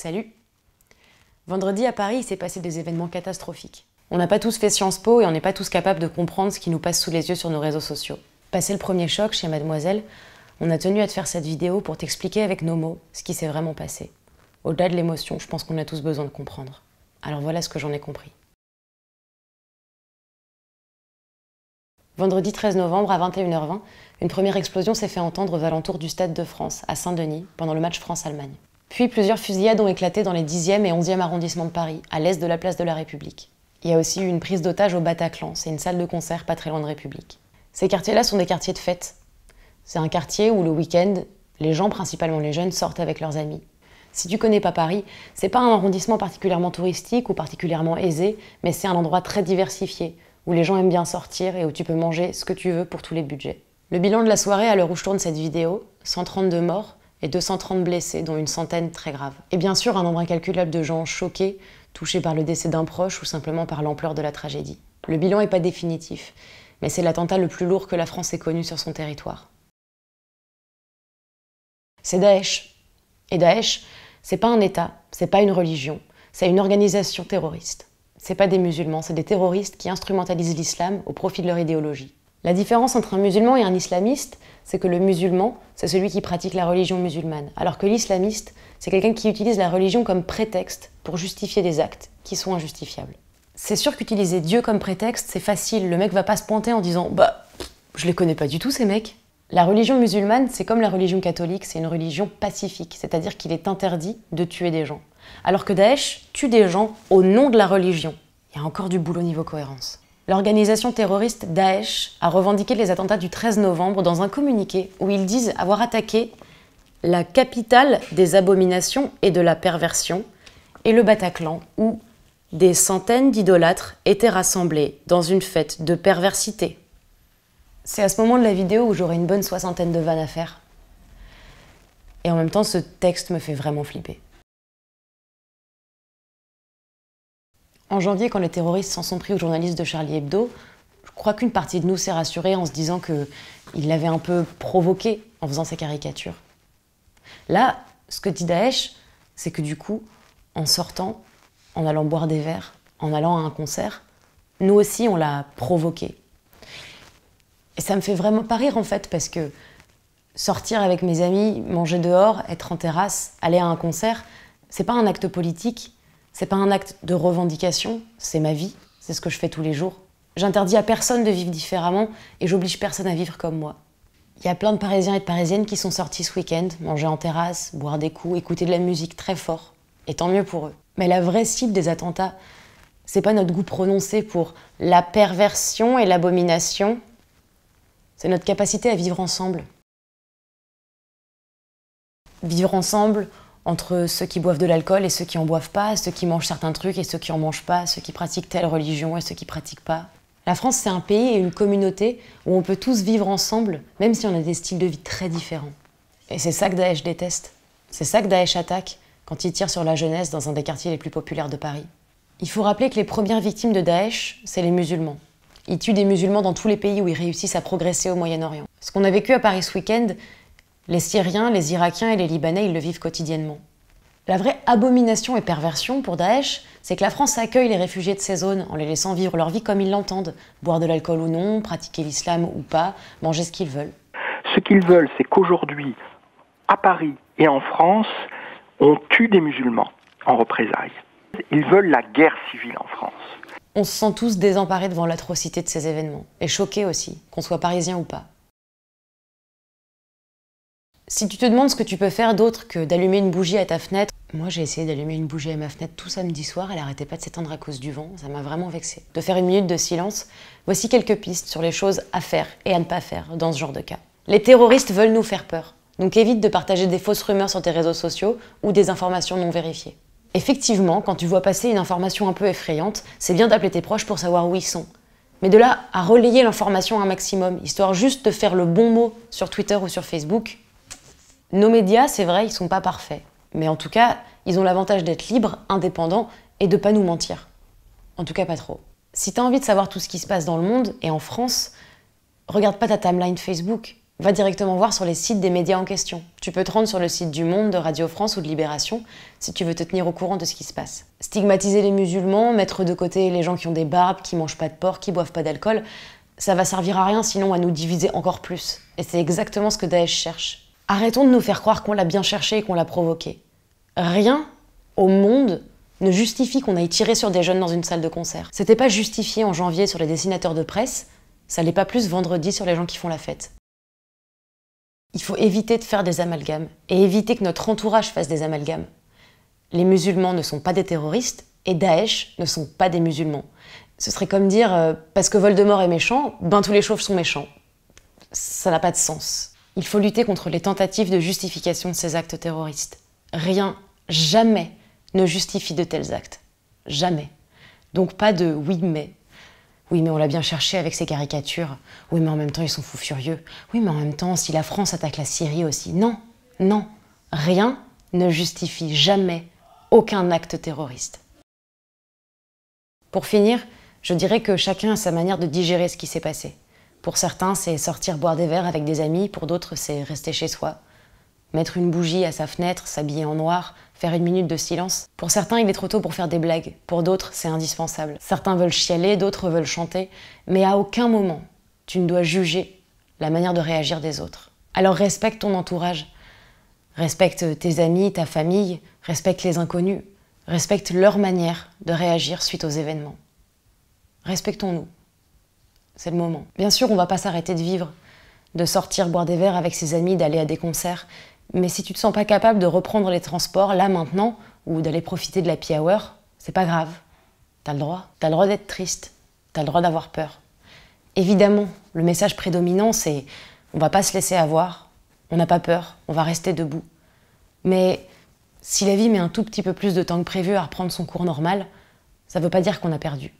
Salut Vendredi à Paris, il s'est passé des événements catastrophiques. On n'a pas tous fait Sciences Po et on n'est pas tous capables de comprendre ce qui nous passe sous les yeux sur nos réseaux sociaux. Passé le premier choc chez Mademoiselle, on a tenu à te faire cette vidéo pour t'expliquer avec nos mots ce qui s'est vraiment passé. Au-delà de l'émotion, je pense qu'on a tous besoin de comprendre. Alors voilà ce que j'en ai compris. Vendredi 13 novembre à 21h20, une première explosion s'est fait entendre aux alentours du Stade de France, à Saint-Denis, pendant le match France-Allemagne. Puis plusieurs fusillades ont éclaté dans les 10e et 11e arrondissements de Paris, à l'est de la place de la République. Il y a aussi eu une prise d'otage au Bataclan, c'est une salle de concert pas très loin de République. Ces quartiers-là sont des quartiers de fête. C'est un quartier où le week-end, les gens, principalement les jeunes, sortent avec leurs amis. Si tu connais pas Paris, c'est pas un arrondissement particulièrement touristique ou particulièrement aisé, mais c'est un endroit très diversifié, où les gens aiment bien sortir et où tu peux manger ce que tu veux pour tous les budgets. Le bilan de la soirée à l'heure où je tourne cette vidéo, 132 morts, et 230 blessés, dont une centaine très graves. Et bien sûr, un nombre incalculable de gens choqués, touchés par le décès d'un proche ou simplement par l'ampleur de la tragédie. Le bilan n'est pas définitif, mais c'est l'attentat le plus lourd que la France ait connu sur son territoire. C'est Daesh. Et Daesh, c'est pas un État, c'est pas une religion, c'est une organisation terroriste. C'est pas des musulmans, c'est des terroristes qui instrumentalisent l'islam au profit de leur idéologie. La différence entre un musulman et un islamiste, c'est que le musulman, c'est celui qui pratique la religion musulmane, alors que l'islamiste, c'est quelqu'un qui utilise la religion comme prétexte pour justifier des actes qui sont injustifiables. C'est sûr qu'utiliser Dieu comme prétexte, c'est facile, le mec va pas se pointer en disant Bah, je les connais pas du tout ces mecs. La religion musulmane, c'est comme la religion catholique, c'est une religion pacifique, c'est-à-dire qu'il est interdit de tuer des gens. Alors que Daesh tue des gens au nom de la religion. Il y a encore du boulot niveau cohérence l'organisation terroriste Daesh a revendiqué les attentats du 13 novembre dans un communiqué où ils disent avoir attaqué la capitale des abominations et de la perversion et le Bataclan où des centaines d'idolâtres étaient rassemblés dans une fête de perversité. C'est à ce moment de la vidéo où j'aurai une bonne soixantaine de vannes à faire. Et en même temps, ce texte me fait vraiment flipper. en janvier, quand les terroristes s'en sont pris aux journalistes de Charlie Hebdo, je crois qu'une partie de nous s'est rassurée en se disant qu'il l'avait un peu provoqué en faisant ses caricatures. Là, ce que dit Daesh, c'est que du coup, en sortant, en allant boire des verres, en allant à un concert, nous aussi, on l'a provoqué. Et ça me fait vraiment pas rire en fait, parce que sortir avec mes amis, manger dehors, être en terrasse, aller à un concert, c'est pas un acte politique, c'est pas un acte de revendication, c'est ma vie, c'est ce que je fais tous les jours. J'interdis à personne de vivre différemment et j'oblige personne à vivre comme moi. Il y a plein de Parisiens et de Parisiennes qui sont sortis ce week-end, manger en terrasse, boire des coups, écouter de la musique très fort. Et tant mieux pour eux. Mais la vraie cible des attentats, c'est pas notre goût prononcé pour la perversion et l'abomination, c'est notre capacité à vivre ensemble. Vivre ensemble entre ceux qui boivent de l'alcool et ceux qui en boivent pas, ceux qui mangent certains trucs et ceux qui en mangent pas, ceux qui pratiquent telle religion et ceux qui pratiquent pas. La France, c'est un pays et une communauté où on peut tous vivre ensemble, même si on a des styles de vie très différents. Et c'est ça que Daesh déteste. C'est ça que Daesh attaque quand il tire sur la jeunesse dans un des quartiers les plus populaires de Paris. Il faut rappeler que les premières victimes de Daesh, c'est les musulmans. Ils tuent des musulmans dans tous les pays où ils réussissent à progresser au Moyen-Orient. Ce qu'on a vécu à Paris ce week-end, les Syriens, les Irakiens et les Libanais, ils le vivent quotidiennement. La vraie abomination et perversion pour Daesh, c'est que la France accueille les réfugiés de ces zones en les laissant vivre leur vie comme ils l'entendent, boire de l'alcool ou non, pratiquer l'islam ou pas, manger ce qu'ils veulent. Ce qu'ils veulent, c'est qu'aujourd'hui, à Paris et en France, on tue des musulmans en représailles. Ils veulent la guerre civile en France. On se sent tous désemparés devant l'atrocité de ces événements, et choqués aussi, qu'on soit parisien ou pas. Si tu te demandes ce que tu peux faire d'autre que d'allumer une bougie à ta fenêtre, moi j'ai essayé d'allumer une bougie à ma fenêtre tout samedi soir, elle arrêtait pas de s'éteindre à cause du vent, ça m'a vraiment vexé. De faire une minute de silence, voici quelques pistes sur les choses à faire et à ne pas faire dans ce genre de cas. Les terroristes veulent nous faire peur, donc évite de partager des fausses rumeurs sur tes réseaux sociaux ou des informations non vérifiées. Effectivement, quand tu vois passer une information un peu effrayante, c'est bien d'appeler tes proches pour savoir où ils sont. Mais de là à relayer l'information un maximum, histoire juste de faire le bon mot sur Twitter ou sur Facebook, nos médias, c'est vrai, ils sont pas parfaits. Mais en tout cas, ils ont l'avantage d'être libres, indépendants et de pas nous mentir. En tout cas, pas trop. Si t'as envie de savoir tout ce qui se passe dans le monde et en France, regarde pas ta timeline Facebook. Va directement voir sur les sites des médias en question. Tu peux te rendre sur le site du Monde, de Radio France ou de Libération si tu veux te tenir au courant de ce qui se passe. Stigmatiser les musulmans, mettre de côté les gens qui ont des barbes, qui mangent pas de porc, qui boivent pas d'alcool, ça va servir à rien sinon à nous diviser encore plus. Et c'est exactement ce que Daesh cherche. Arrêtons de nous faire croire qu'on l'a bien cherché et qu'on l'a provoqué. Rien au monde ne justifie qu'on aille tirer sur des jeunes dans une salle de concert. C'était pas justifié en janvier sur les dessinateurs de presse, ça l'est pas plus vendredi sur les gens qui font la fête. Il faut éviter de faire des amalgames et éviter que notre entourage fasse des amalgames. Les musulmans ne sont pas des terroristes et Daesh ne sont pas des musulmans. Ce serait comme dire euh, parce que Voldemort est méchant, ben tous les chauves sont méchants. Ça n'a pas de sens. Il faut lutter contre les tentatives de justification de ces actes terroristes. Rien, jamais, ne justifie de tels actes. Jamais. Donc pas de oui mais. Oui mais on l'a bien cherché avec ces caricatures. Oui mais en même temps ils sont fous furieux. Oui mais en même temps si la France attaque la Syrie aussi. Non, non, rien ne justifie jamais aucun acte terroriste. Pour finir, je dirais que chacun a sa manière de digérer ce qui s'est passé. Pour certains, c'est sortir boire des verres avec des amis, pour d'autres, c'est rester chez soi. Mettre une bougie à sa fenêtre, s'habiller en noir, faire une minute de silence. Pour certains, il est trop tôt pour faire des blagues, pour d'autres, c'est indispensable. Certains veulent chialer, d'autres veulent chanter, mais à aucun moment, tu ne dois juger la manière de réagir des autres. Alors respecte ton entourage, respecte tes amis, ta famille, respecte les inconnus, respecte leur manière de réagir suite aux événements. Respectons-nous. C'est le moment. Bien sûr, on va pas s'arrêter de vivre, de sortir boire des verres avec ses amis, d'aller à des concerts. Mais si tu te sens pas capable de reprendre les transports là maintenant ou d'aller profiter de la happy hour, c'est pas grave. T'as le droit. T'as le droit d'être triste. T'as le droit d'avoir peur. Évidemment, le message prédominant, c'est on va pas se laisser avoir, on n'a pas peur, on va rester debout. Mais si la vie met un tout petit peu plus de temps que prévu à reprendre son cours normal, ça veut pas dire qu'on a perdu.